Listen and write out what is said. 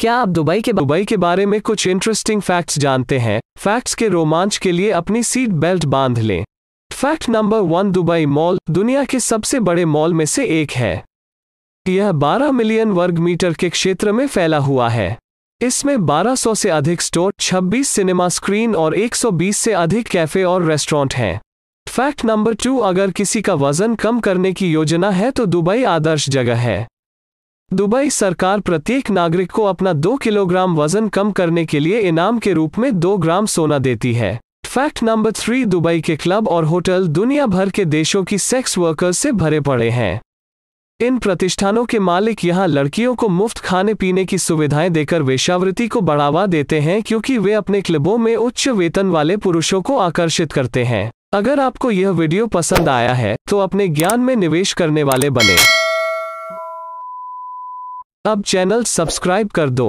क्या आप दुबई के दुबई के बारे में कुछ इंटरेस्टिंग फैक्ट्स जानते हैं फैक्ट्स के रोमांच के लिए अपनी सीट बेल्ट बांध लें fact number one Dubai mall दुनिया के सबसे बड़े मॉल में से एक है यह 12 मिलियन वर्ग मीटर के क्षेत्र में फैला हुआ है इसमें 1200 से अधिक स्टोर 26 सिनेमा स्क्रीन और 120 से अधिक कैफे और रेस्टोरेंट हैं फैक्ट नंबर टू अगर किसी का वजन कम करने की योजना है तो दुबई आदर्श जगह है दुबई सरकार प्रत्येक नागरिक को अपना दो किलोग्राम वजन कम करने के लिए इनाम के रूप में दो ग्राम सोना देती है फैक्ट नंबर थ्री दुबई के क्लब और होटल दुनिया भर के देशों की सेक्स वर्कर्स से भरे पड़े हैं इन प्रतिष्ठानों के मालिक यहां लड़कियों को मुफ्त खाने पीने की सुविधाएं देकर वेशावृत्ति को बढ़ावा देते हैं क्योंकि वे अपने क्लबों में उच्च वेतन वाले पुरुषों को आकर्षित करते हैं अगर आपको यह वीडियो पसंद आया है तो अपने ज्ञान में निवेश करने वाले बने अब चैनल सब्सक्राइब कर दो